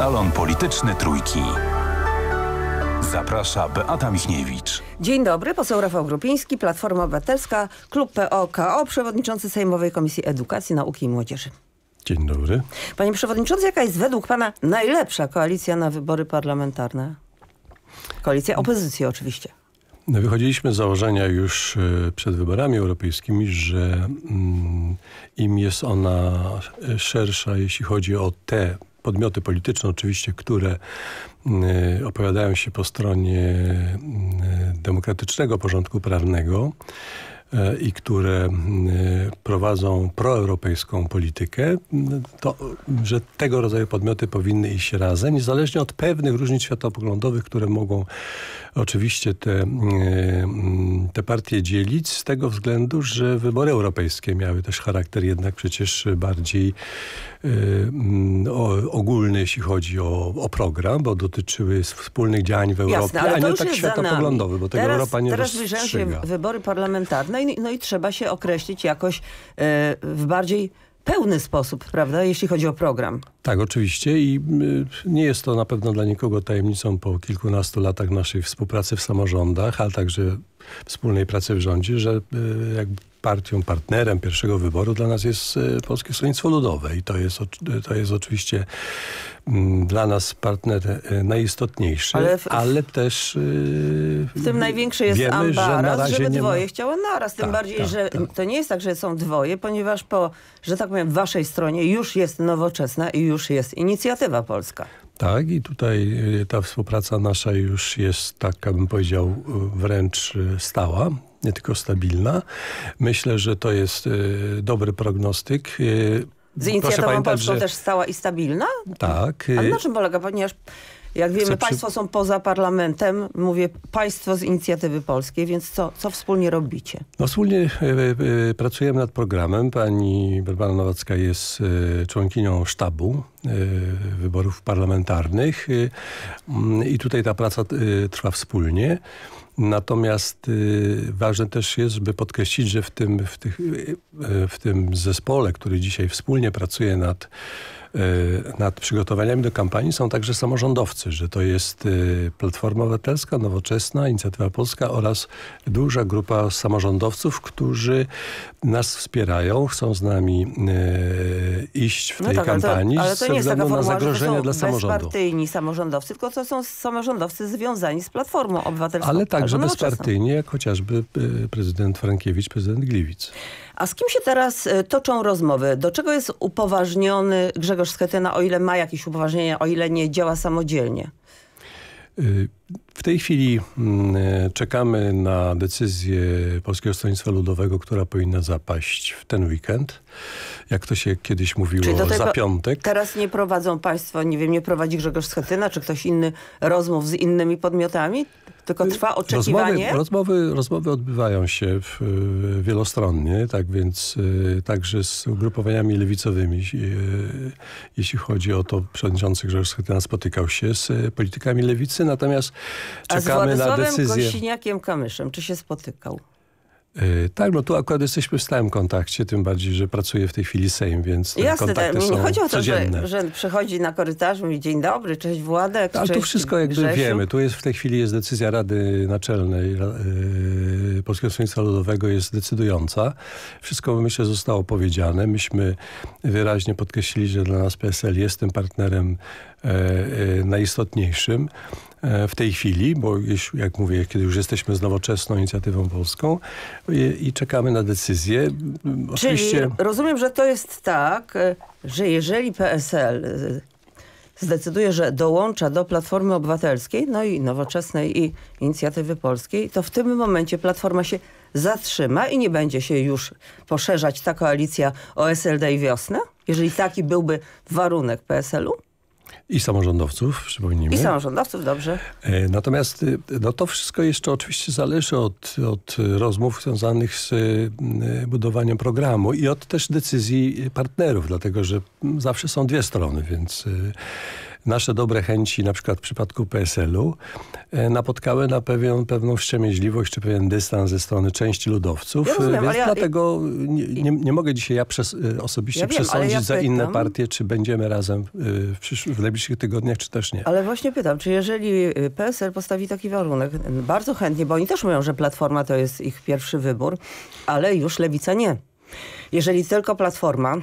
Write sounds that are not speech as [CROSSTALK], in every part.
Salon Polityczny Trójki. Zaprasza Beata Michniewicz. Dzień dobry, poseł Rafał Grupiński, Platforma Obywatelska, Klub POKO, przewodniczący Sejmowej Komisji Edukacji, Nauki i Młodzieży. Dzień dobry. Panie przewodniczący, jaka jest według pana najlepsza koalicja na wybory parlamentarne? Koalicja opozycji oczywiście. Wychodziliśmy z założenia już e, przed wyborami europejskimi, że mm, im jest ona szersza, jeśli chodzi o te podmioty polityczne oczywiście, które y, opowiadają się po stronie y, demokratycznego porządku prawnego, i które prowadzą proeuropejską politykę, to, że tego rodzaju podmioty powinny iść razem, niezależnie od pewnych różnic światopoglądowych, które mogą oczywiście te, te partie dzielić, z tego względu, że wybory europejskie miały też charakter jednak przecież bardziej y, ogólny, jeśli chodzi o, o, program, bo dotyczyły wspólnych działań w Europie, Jasne, a nie tak światopoglądowy, bo teraz, tego Europa nie teraz rozstrzyga. się wybory parlamentarne no i, no i trzeba się określić jakoś e, w bardziej pełny sposób, prawda, jeśli chodzi o program. Tak, oczywiście i e, nie jest to na pewno dla nikogo tajemnicą po kilkunastu latach naszej współpracy w samorządach, ale także wspólnej pracy w rządzie, że e, jakby partią, partnerem pierwszego wyboru dla nas jest e, Polskie Stronnictwo Ludowe i to jest, to jest oczywiście mm, dla nas partner e, najistotniejszy, ale, w, ale też e, W tym największy jest wiemy, ambaraz, że żeby dwoje ma... chciało naraz. Tym tak, bardziej, tak, że tak. to nie jest tak, że są dwoje, ponieważ po, że tak powiem, waszej stronie już jest nowoczesna i już jest inicjatywa polska. Tak i tutaj ta współpraca nasza już jest, tak bym powiedział, wręcz stała nie tylko stabilna. Myślę, że to jest y, dobry prognostyk. Y, Z inicjatywą Polską że... też stała i stabilna? Tak. Y, A na czym polega? Ponieważ jak wiemy, Chcę państwo przy... są poza parlamentem. Mówię, państwo z inicjatywy polskiej, więc co, co wspólnie robicie? No, wspólnie y, y, pracujemy nad programem. Pani Barbara Nowacka jest y, członkinią sztabu wyborów parlamentarnych mm, i tutaj ta praca trwa wspólnie. Natomiast y, ważne też jest, żeby podkreślić, że w tym, w, tych, y, y, w tym zespole, który dzisiaj wspólnie pracuje nad E, nad przygotowaniami do kampanii są także samorządowcy, że to jest e, Platforma Obywatelska, Nowoczesna, Inicjatywa Polska oraz duża grupa samorządowców, którzy nas wspierają, chcą z nami e, iść w no tej tak, kampanii ale to, ale to ze względu formuła, na zagrożenie dla samorządu. bezpartyjni samorządowcy, tylko to są samorządowcy związani z Platformą Obywatelską. Ale także bezpartyjni, jak chociażby prezydent Frankiewicz, prezydent Gliwic. A z kim się teraz toczą rozmowy? Do czego jest upoważniony Grzegorz Grzegorz Schetyna, o ile ma jakieś upoważnienia, o ile nie działa samodzielnie? Y w tej chwili mm, e, czekamy na decyzję Polskiego Stronnictwa Ludowego, która powinna zapaść w ten weekend. Jak to się kiedyś mówiło, tego, za piątek. Teraz nie prowadzą państwo, nie wiem, nie prowadzi Grzegorz Schetyna czy ktoś inny rozmów z innymi podmiotami? Tylko trwa oczekiwanie? Rozmowy, rozmowy, rozmowy odbywają się w, wielostronnie, tak więc e, także z ugrupowaniami lewicowymi, e, jeśli chodzi o to przewodniczący Grzegorz Schetyna spotykał się z politykami lewicy, natomiast Czekamy A z Władysławem Kosiniakiem-Kamyszem, czy się spotykał? Yy, tak, no tu akurat jesteśmy w stałym kontakcie, tym bardziej, że pracuje w tej chwili Sejm, więc Jasne, tak, kontakty tak. są Nie chodzi o to, codzienne. że, że przychodzi na korytarz, mówi dzień dobry, cześć Władek, no, Ale cześć, tu wszystko jakby Grzesiu. wiemy. Tu jest w tej chwili jest decyzja Rady Naczelnej e, Polskiego Stronnictwa Ludowego jest decydująca. Wszystko, myślę, zostało powiedziane. Myśmy wyraźnie podkreślili, że dla nas PSL jest tym partnerem e, e, najistotniejszym e, w tej chwili, bo już, jak mówię, kiedy już jesteśmy z nowoczesną inicjatywą polską i, i czekamy na decyzję. Oczywiście... Czyli rozumiem, że to jest tak, e, że jeżeli PSL e, zdecyduje, że dołącza do Platformy Obywatelskiej, no i Nowoczesnej i Inicjatywy Polskiej, to w tym momencie Platforma się zatrzyma i nie będzie się już poszerzać ta koalicja o SLD i Wiosnę, jeżeli taki byłby warunek PSL-u? I samorządowców, przypomnijmy. I samorządowców, dobrze. E, natomiast e, no to wszystko jeszcze oczywiście zależy od, od rozmów związanych z e, budowaniem programu i od też decyzji partnerów, dlatego że zawsze są dwie strony, więc nasze dobre chęci, na przykład w przypadku PSL-u, e, napotkały na pewien, pewną wstrzemięźliwość czy pewien dystans ze strony części ludowców. Ja e, rozumiem, więc dlatego nie, nie, nie, mogę dzisiaj ja przez, e, osobiście ja wiem, przesądzić ja za pytam, inne partie, czy będziemy razem w, w najbliższych tygodniach, czy też nie. Ale właśnie pytam, czy jeżeli PSL postawi taki warunek, bardzo chętnie, bo oni też mówią, że Platforma to jest ich pierwszy wybór, ale już Lewica nie. Jeżeli tylko Platforma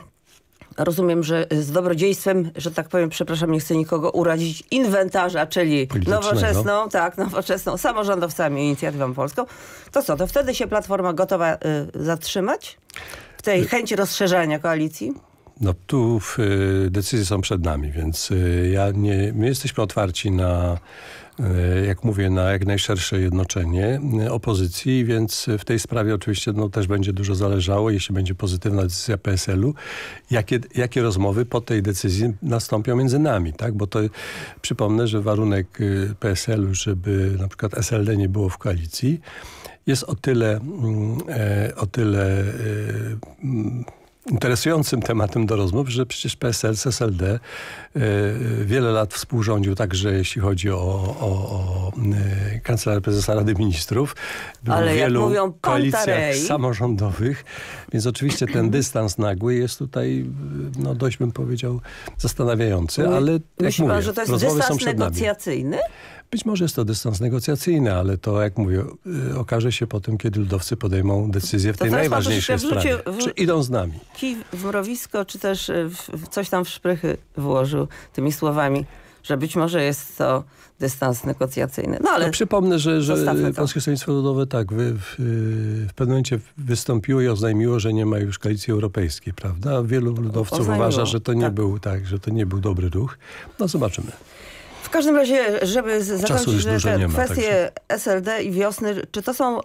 rozumiem, że z dobrodziejstwem, że tak powiem, przepraszam, nie chcę nikogo urazić, inwentarza, czyli nowoczesną, tak, nowoczesną, samorządowcami, inicjatywą polską, to co, to wtedy się Platforma gotowa y, zatrzymać w tej y, chęci rozszerzania koalicji? No tu y, decyzje są przed nami, więc y, ja nie, my jesteśmy otwarci na E, jak mówię, na jak najszersze jednoczenie e, opozycji, więc w tej sprawie oczywiście no, też będzie dużo zależało, jeśli będzie pozytywna decyzja PSL-u, jakie, jakie rozmowy po tej decyzji nastąpią między nami, tak? Bo to przypomnę, że warunek y, PSL-u, żeby na przykład SLD nie było w koalicji, jest o tyle, mm, e, o tyle y, mm, interesującym tematem do rozmów, że przecież PSL z SLD e, wiele lat współrządził także jeśli chodzi o, o, o e, Kancelarię Prezesa Rady Ministrów. Ale w wielu mówią, koalicjach samorządowych, więc oczywiście ten [CLEARS THROAT] dystans nagły jest tutaj, e, no dość bym powiedział, zastanawiający, ale jak Myśli mówię, pan, że to jest dystans negocjacyjny? Być może jest to dystans negocjacyjny, ale to, jak mówię, okaże się po tym, kiedy ludowcy podejmą decyzję w tej najważniejszej sprawie. Czy idą z nami? kij w mrowisko, czy też e, w, coś tam w szprychy włożył tymi słowami że być może jest to dystans negocjacyjny. No ale no, przypomnę, że, że Polskie Stronnictwo Ludowe tak w, w, e, w, pewnym momencie wystąpiło i oznajmiło, że nie ma już koalicji europejskiej, prawda? Wielu ludowców oznajmiło. uważa, że to nie tak. był tak, że to nie był dobry ruch. No zobaczymy. W każdym razie, żeby zakończyć tę kwestie SLD i wiosny, czy to są y,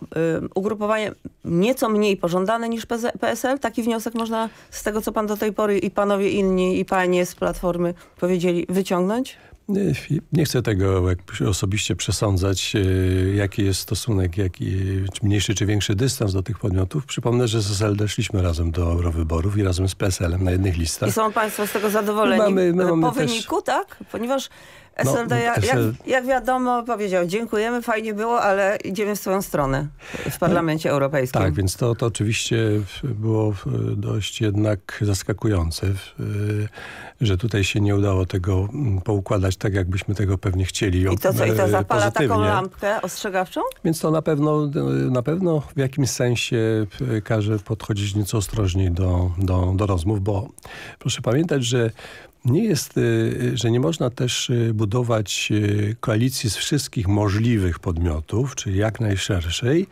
ugrupowania nieco mniej pożądane niż PSL? Taki wniosek można z tego, co pan do tej pory i panowie inni i panie z Platformy powiedzieli, wyciągnąć? Nie, y, nie chcę tego osobiście przesądzać, y, jaki jest stosunek, jaki czy mniejszy czy większy dystans do tych podmiotów. Przypomnę, że z SLD szliśmy razem do eurowyborów i razem z PSL-em na jednych listach. I są państwo z tego zadowoleni? Mamy, y, mamy po też... wyniku, tak? Ponieważ Esolda, no, jak, e, jak, jak, wiadomo, powiedział, dziękujemy, fajnie było, ale idziemy w swoją stronę w Parlamencie no, Europejskim. Tak, więc to, to oczywiście było e, dość jednak zaskakujące, e, że tutaj się nie udało tego mm, poukładać tak, jakbyśmy tego pewnie chcieli. I to co, i to zapala pozytywnie. taką lampkę ostrzegawczą? Więc to na pewno, na pewno w jakimś sensie każe podchodzić nieco ostrożniej do, do, do rozmów, bo proszę pamiętać, że nie jest, y, y, że nie można też y, budować koalicji z wszystkich możliwych podmiotów, czyli jak najszerszej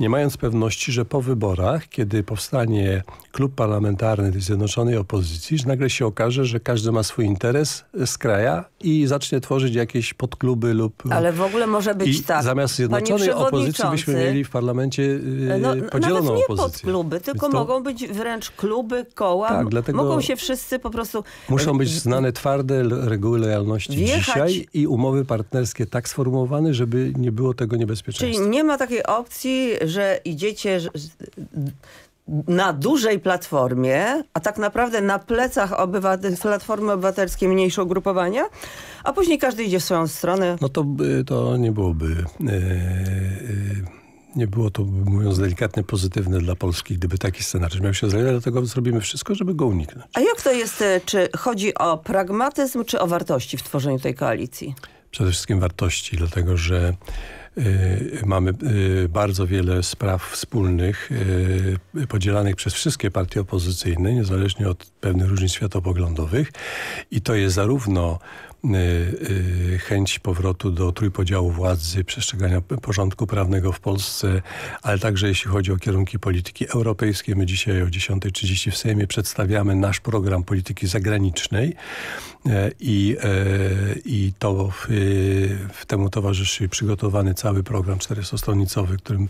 nie mając pewności, że po wyborach, kiedy powstanie klub parlamentarny tej Zjednoczonej Opozycji, że nagle się okaże, że każdy ma swój interes z kraja i zacznie tworzyć jakieś podkluby lub... Ale w ogóle może być I tak. zamiast Zjednoczonej Opozycji byśmy mieli w parlamencie y, no, no podzieloną nawet nie opozycję. podkluby, tylko to... mogą być wręcz kluby, koła. Tak, dlatego mogą się wszyscy po prostu... Muszą być y, y, znane twarde reguły lojalności wjechać... dzisiaj i umowy partnerskie tak sformułowane, żeby nie było tego niebezpieczeństwa. Czyli nie ma takiej opcji, że idziecie na dużej platformie, a tak naprawdę na plecach obywate Platformy Obywatelskiej mniejsze ugrupowania, a później każdy idzie w swoją stronę. No to, to nie byłoby... Yy, nie było to, mówiąc delikatnie, pozytywne dla Polski, gdyby taki scenariusz miał się zrealizować, dlatego zrobimy wszystko, żeby go uniknąć. A jak to jest, e, czy chodzi o pragmatyzm, czy o wartości w tworzeniu tej koalicji? Przede wszystkim wartości, dlatego że Y, mamy y, bardzo wiele spraw wspólnych, y, podzielanych przez wszystkie partie opozycyjne, niezależnie od pewnych różnic światopoglądowych. I to jest zarówno Y, y, chęć powrotu do trójpodziału władzy, przestrzegania porządku prawnego w Polsce, ale także jeśli chodzi o kierunki polityki europejskiej. My dzisiaj o 10.30 w Sejmie przedstawiamy nasz program polityki zagranicznej e, i, e, i to w, e, w temu towarzyszy przygotowany cały program 400-stronicowy, którym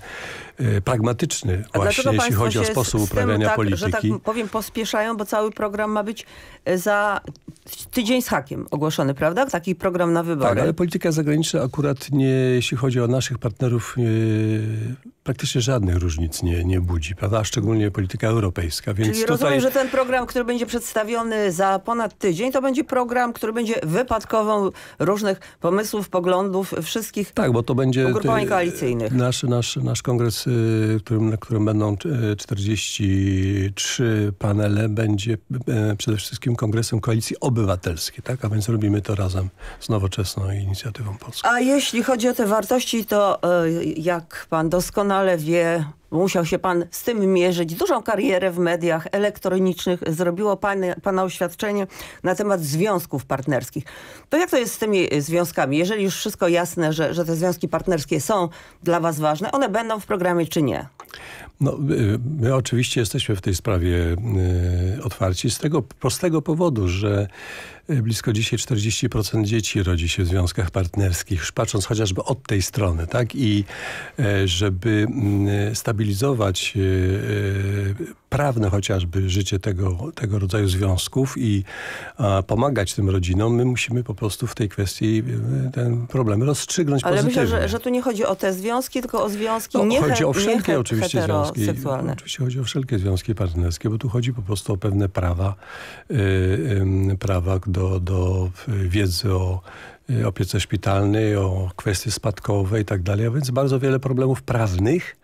pragmatyczny A właśnie, jeśli chodzi o sposób uprawiania tak, polityki. Że tak powiem, pospieszają, bo cały program ma być za tydzień z hakiem ogłoszony prawda? Taki program na tak, wybory. Tak, ale polityka zagraniczna akurat nie, jeśli chodzi o naszych partnerów, nie, praktycznie żadnych różnic nie, nie budzi, prawda? A szczególnie polityka europejska. Więc Czyli tutaj... rozumiem, że ten program, który będzie przedstawiony za ponad tydzień, to będzie program, który będzie wypadkową różnych pomysłów, poglądów wszystkich tak, bo to będzie ugrupowań e, koalicyjnych. Nasz, nasz, nasz kongres, e, którym, na którym będą 43 e, panele, będzie przede wszystkim kongresem koalicji obywatelskiej, tak? A więc robimy to razem z Nowoczesną Inicjatywą Polską. A jeśli chodzi o te wartości, to jak pan doskonale doskonale wie, musiał się pan z tym mierzyć. Dużą karierę w mediach elektronicznych zrobiło pan, pana oświadczenie na temat związków partnerskich. To jak to jest z tymi związkami? Jeżeli już wszystko jasne, że, że te związki partnerskie są dla was ważne, one będą w programie czy nie? No, my oczywiście jesteśmy w tej sprawie e, otwarci z tego prostego powodu, że e, blisko dzisiaj 40% dzieci rodzi się w związkach partnerskich, patrząc chociażby od tej strony, tak? I e, żeby stabilizować stabilizować e, e, prawne chociażby życie tego, tego rodzaju związków i pomagać tym rodzinom, my musimy po prostu w tej kwestii e, ten problem rozstrzygnąć Ale pozytywnie. myślę, że, że tu nie chodzi o te związki, tylko o związki no, nie Chodzi o wszelkie oczywiście związki. Oczywiście chodzi o wszelkie związki partnerskie, bo tu chodzi po prostu o pewne prawa, prawa do, do wiedzy o Y, opiece szpitalnej, o kwestie spadkowe i tak dalej, a więc bardzo wiele problemów prawnych,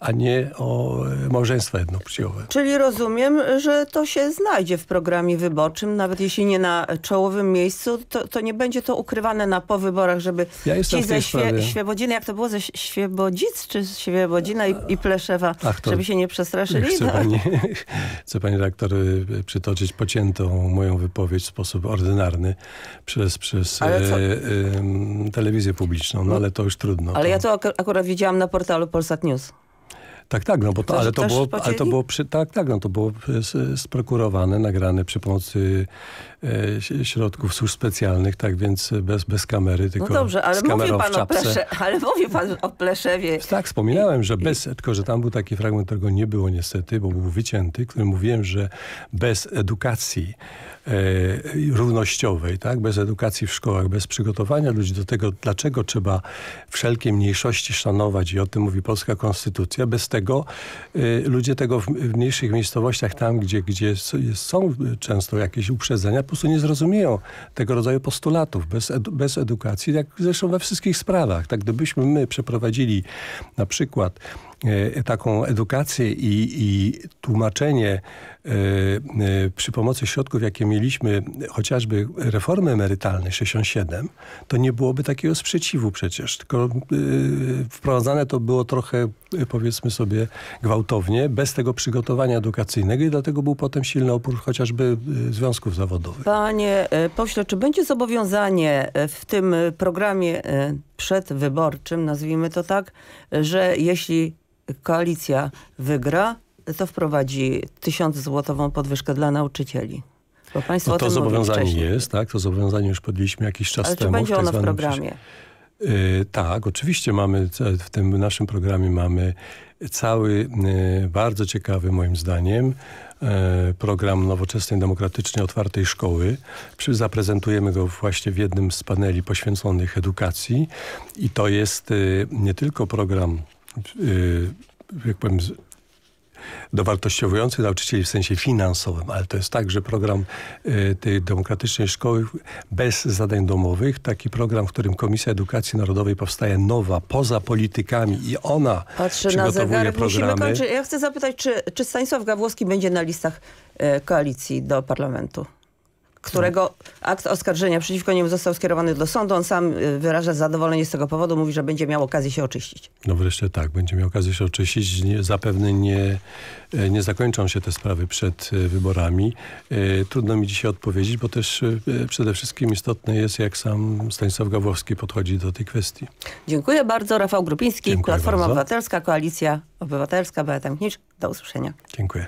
a nie o y, małżeństwa jednopłciowe. Czyli rozumiem, że to się znajdzie w programie wyborczym, nawet jeśli nie na czołowym miejscu, to, to nie będzie to ukrywane na po wyborach, żeby ja ci ze świe, Świebodziny, jak to było ze Świebodzic, czy Świebodzina i, i Pleszewa, Ach, żeby się nie przestraszyli? Chcę, no. pani, [LAUGHS] chcę pani redaktor y, przytoczyć pociętą moją wypowiedź w sposób ordynarny przez, przez Ale co, Y, y, telewizję publiczną, no ale to już trudno. Ale to... ja to ak akurat widziałam na portalu Polsat News. Tak, tak, no bo to, ale to było, ale to było przy, tak, tak, no to było y, sprokurowane, nagrane przy pomocy E, środków służb specjalnych, tak więc bez, bez kamery, no tylko No dobrze, ale mówił pan o Plesze, ale mówił pan o Pleszewie. Tak, wspominałem, że bez, tylko że tam był taki fragment, którego nie było niestety, bo był wycięty, który mówiłem, że bez edukacji e, równościowej, tak, bez edukacji w szkołach, bez przygotowania ludzi do tego, dlaczego trzeba wszelkie mniejszości szanować i o tym mówi polska konstytucja, bez tego e, ludzie tego w, w mniejszych miejscowościach, tam gdzie, gdzie są często jakieś uprzedzenia, po prostu nie zrozumieją tego rodzaju postulatów bez, edu bez edukacji, jak zresztą we wszystkich sprawach. Tak, gdybyśmy my przeprowadzili na przykład E, taką edukację i, i tłumaczenie e, e, przy pomocy środków, jakie mieliśmy, chociażby reformy emerytalnej 67, to nie byłoby takiego sprzeciwu przecież, tylko wprowadzane to było trochę, powiedzmy sobie, gwałtownie, bez tego przygotowania edukacyjnego i dlatego był potem silny opór chociażby związków zawodowych. Panie pośle, czy będzie zobowiązanie w tym programie przedwyborczym, nazwijmy to tak, że jeśli koalicja wygra, to wprowadzi 1000 złotową podwyżkę dla nauczycieli. Bo państwo no to zobowiązanie jest, tak? To zobowiązanie już podjęliśmy jakiś czas Ale temu. Ale będzie tak ono w, w programie? Yy, tak, oczywiście mamy, w tym naszym programie mamy cały yy, bardzo ciekawy moim zdaniem y, program Nowoczesnej Demokratycznej Otwartej Szkoły. Zaprezentujemy go właśnie w jednym z paneli poświęconych edukacji i to jest y, nie tylko program Yy, jak powiem, dowartościowujący nauczycieli w sensie finansowym, ale to jest tak, że program yy, tej demokratycznej szkoły bez zadań domowych, taki program, w którym Komisja Edukacji Narodowej powstaje nowa, poza politykami i ona Patrzę przygotowuje na zegar, programy. Ja chcę zapytać, czy, czy Stanisław Gawłowski będzie na listach yy, koalicji do parlamentu? którego akt oskarżenia przeciwko niemu został skierowany do sądu. On sam y, wyraża zadowolenie z tego powodu, mówi, że będzie miał okazję się oczyścić. No wreszcie tak, będzie miał okazję się oczyścić. Nie, zapewne nie, e, nie zakończą się te sprawy przed e, wyborami. E, trudno mi dzisiaj odpowiedzieć, bo też przede wszystkim istotne jest, jak sam Stanisław Gawłowski podchodzi do tej kwestii. Dziękuję bardzo. Rafał Grupiński, Dziękuję Platforma bardzo. Obywatelska, Koalicja Obywatelska, Beata Mknicz. Do usłyszenia. Dziękuję.